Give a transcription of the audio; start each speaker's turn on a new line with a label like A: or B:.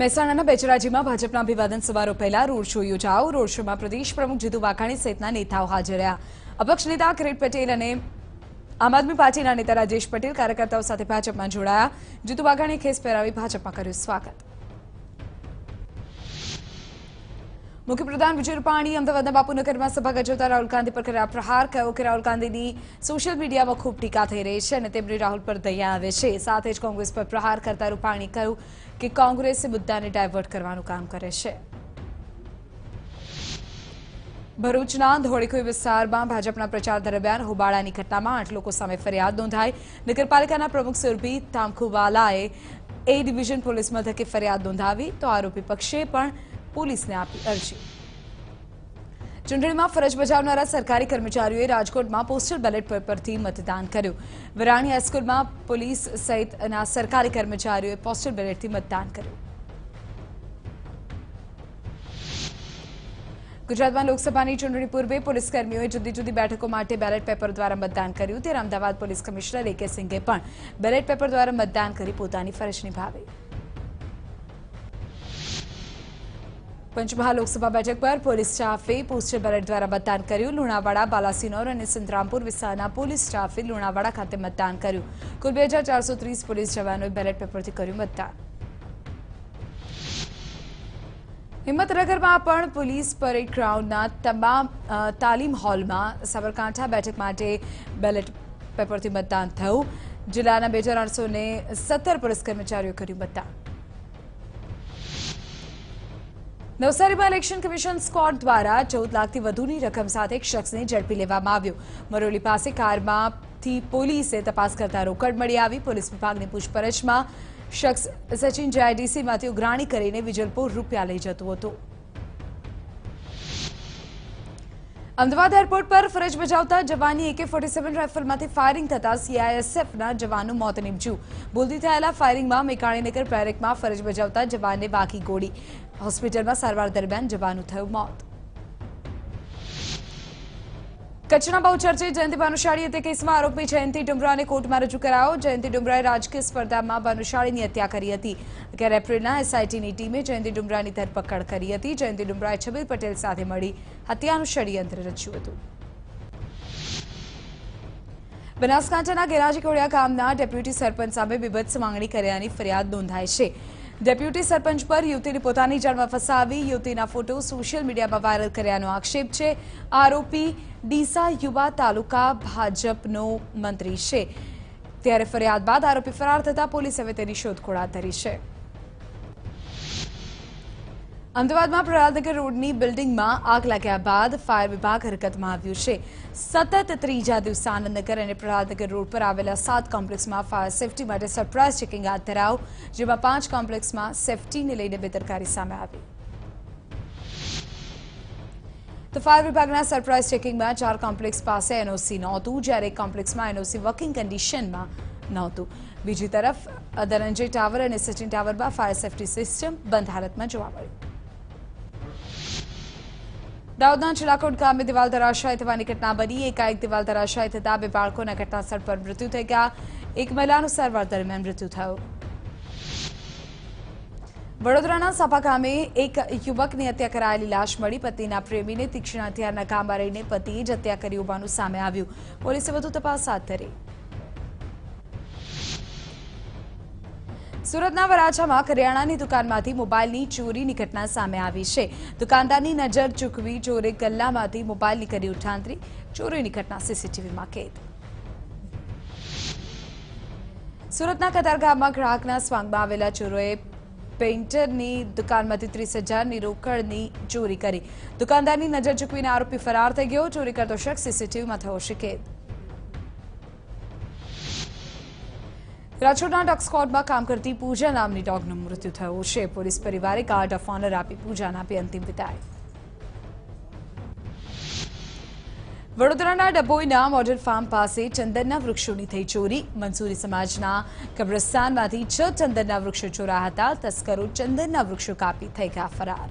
A: મહેસાણાના બેચરાજીમાં ભાજપના અભિવાદન સમારોહ પહેલા રોડ શો યોજાયો રોડ શોમાં પ્રદેશ પ્રમુખ જીતુ વાઘાણી સહિતના નેતાઓ હાજર રહ્યા અપક્ષ નેતા કિરીટ પટેલ અને આમ આદમી પાર્ટીના નેતા રાજેશ પટેલ કાર્યકર્તાઓ સાથે ભાજપમાં જોડાયા જીતુ વાઘાણીએ ખેસ પહેરાવી ભાજપમાં કર્યું સ્વાગત મોક પ્રધાન વિચર પાણી અમદાવાદ બાપુનગર માં સભા ગજવતા રાહુલ ગાંધી પર કરે પ્રાહર કે ઓકે રાહુલ ગાંધી દી સોશિયલ મીડિયા માં ખૂબ ટીકા થઈ રહી છે અને તેમ રે રાહુલ પર દયા આવે છે સાથે જ કોંગ્રેસ પર પ્રહાર કરતા રupani કહ્યું કે કોંગ્રેસ બુદ્ધાને ડાયવર્ટ કરવાનો કામ કરે છે ભરૂચ નાં ધોળીકો વિસ્તાર માં ભાજપ ના પ્રચાર દરબાર હબાળા ની ઘટના માં 8 લોકો સામે ફરિયાદ નોંધાઈ નગરપાલિકા ના પ્રમુખ સરવીત ઠામખુવાલાએ એ ડિવિઝન પોલીસ માં ધકે ફરિયાદ નોંધાવી તો આરોપી પક્ષે પણ પોલીસને આપી અરજી ચૂંટણીમાં ફરજ બજાવનારા સરકારી કર્મચારીઓએ રાજકોટમાં પોસ્ટલ બેલેટ પેપરથી મતદાન કર્યું વરાણી હાઈસ્કૂલમાં પોલીસ સહિતના સરકારી કર્મચારીઓએ પોસ્ટલ બેલેટથી મતદાન કર્યું ગુજરાતમાં લોકસભાની ચૂંટણી પૂર્વે પોલીસકર્મીઓએ જુદી જુદી બેઠકો માટે બેલેટ પેપર દ્વારા મતદાન કર્યું ત્યારે અમદાવાદ પોલીસ કમિશનર એકે સિંઘે પણ બેલેટ પેપર દ્વારા મતદાન કરી પોતાની ફરજ નિભાવી પંચમહાલ લોકસભા બેઠક પર પોલીસ સ્ટાફે પોસ્ટર બેલેટ દ્વારા મતદાન કર્યું લુણાવાડા બાલાસિનોર અને સંતરામપુર વિસ્તારના પોલીસ સ્ટાફે લુણાવાડા ખાતે મતદાન કર્યું કુલ બે પોલીસ જવાનોએ બેલેટ પેપરથી કર્યું મતદાન હિંમતનગરમાં પણ પોલીસ પરેડ ગ્રાઉન્ડના તમામ તાલીમ હોલમાં સાબરકાંઠા બેઠક માટે બેલેટ પેપરથી મતદાન થયું જિલ્લાના બે હજાર આઠસો ને સત્તર પોલીસ કર્મચારીઓ કર્યું મતદાન નવસારીમાં ઇલેક્શન કમિશન સ્ક્વોડ દ્વારા 14 લાખથી વધુની રકમ સાથે એક શખ્સને જડપી લેવામાં આવ્યો મરોલી પાસે કારમાંથી પોલીસે તપાસ કરતા રોકડ મળી આવી પોલીસ વિભાગને પૂછપરછમાં શખ્સ સચિન જયડિસી માટ્યો ગ્રાણી કરીને વિજલપુર રૂપિયા લઈ જતો હતો અમદાવાદ એરપોર્ટ પર ફરજ બજાવતા જવાની એકે ફોર્ટી સેવન રાઇફલમાંથી ફાયરિંગ થતાં સીઆઈએસએફના જવાનું મોત નીપજ્યું બોલતી થયેલા ફાયરિંગમાં મેકાણીનગર બેરેકમાં ફરજ બજાવતા જવાનને વાગી ગોળી હોસ્પિટલમાં સારવાર દરમિયાન જવાનું થયું મોત કચ્છના બહુ ચર્ચિત જયંતિ ભાનુશાળી તે કેસમાં આરોપી જયંતિ ડુમરાને કોર્ટમાં રજૂ કરાયો જયંતિ ડુમરાએ રાજકીય સ્પર્ધામાં ભાનુશાળીની હત્યા કરી હતી અગિયાર એપ્રિલના એસઆઈટીની ટીમે જયંતિ ડુમરાની ધરપકડ કરી હતી જયંતિ ડુમરાએ છબીલ પટેલ સાથે મળી હત્યાનું ષડયંત્ર રચ્યું હતું બનાસકાંઠાના ગેરાજી ખોડિયા ગામના ડેપ્યુટી સરપંચ સામે બીભત્સ માંગણી કર્યાની ફરિયાદ નોંધાઈ છે ડેપ્યુટી સરપંચ પર યુવતીને પોતાની જાળમાં ફસાવી યુવતીના ફોટો સોશિયલ મીડિયામાં વાયરલ કર્યાનો આક્ષેપ છે આરોપી ડીસા યુવા તાલુકા ભાજપનો મંત્રી છે ત્યારે ફરિયાદ બાદ આરોપી ફરાર થતાં પોલીસે હવે તેની શોધખોળ હાથ ધરી છે અમદાવાદમાં પ્રહલાદનગર રોડની બિલ્ડિંગમાં આગ લાગ્યા બાદ ફાયર વિભાગ હરકતમાં આવ્યું છે સતત ત્રીજા દિવસે આનંદનગર અને પ્રહલાદનગર રોડ પર આવેલા સાત કોમ્પ્લેક્સમાં ફાયર સેફટી માટે સરપ્રાઇઝ ચેકિંગ હાથ ધરાવ જેમાં પાંચ કોમ્પ્લેક્સમાં સેફટીને લઈને બેદરકારી સામે આવી તો ફાયર વિભાગના સરપ્રાઇઝ ચેકિંગમાં ચાર કોમ્પ્લેક્સ પાસે એનઓસી નહોતું જ્યારે એક કોમ્પ્લેક્સમાં એનઓસી વર્કિંગ કન્ડિશનમાં નહોતું બીજી તરફ ધનંજય ટાવર અને સચિન ટાવરમાં ફાયર સેફટી સિસ્ટમ બંધ હાલતમાં જોવા મળ્યું રાઉદન ચિલાકોટ ગામ મે દિવાલ ધરાશા ઇતિવાની ઘટના બડી એકાય દિવાલ ધરાશા ઇતિતા બિવાળકો ન ઘટના સડ પર મૃત્યુ થાક્યા એક મેલાનો સરવર દરમિયાન મૃત્યુ થાયો વડોદરાના સફા ગામ મે એક યુવક ની હત્યા કરાયેલી લાશ મડી પતિના પ્રેમીને તીક્ષ્ણ આત્યાના ગામા રહીને પતિ જ હત્યા કર્યો બાનો સામે આવ્યું પોલીસ એ વધુ તપાસ હાથ કરી સુરતના વરાછામાં કરિયાણાની દુકાનમાંથી મોબાઈલની ચોરીની ઘટના સામે આવી છે દુકાનદારની નજર ચૂકવી ચોરે કલ્લામાંથી મોબાઈલની કરી ઉઠાંતરી ચોરીની ઘટના સીસીટીવીમાં કેદ સુરતના કતારગામમાં ગ્રાહકના સ્વાંગમાં આવેલા ચોરે પેઇન્ટરની દુકાનમાંથી 30000 ની રોકડની ચોરી કરી દુકાનદારની નજર ચૂકવીને આરોપી ફરાર થઈ ગયો ચોરી કરતો શખસી સીસીટીવીમાં થયો શિકેત રાજકોટના ડોગ સ્કોડમાં કામ કરતી પૂજા નામની ડોગનું મૃત્યુ થયું છે પોલીસ પરિવારે ગાર્ડ ઓફ ઓનર આપી પૂજાને આપી અંતિમ વિદાય વડોદરાના ડભોઈના મોડલ ફાર્મ પાસે ચંદનના વૃક્ષોની થઈ ચોરી મંસૂરી સમાજના કબ્રસ્તાનમાંથી છ ચંદનના વૃક્ષો ચોરા હતા તસ્કરો ચંદનના વૃક્ષો કાપી થઈ ગયા ફરાર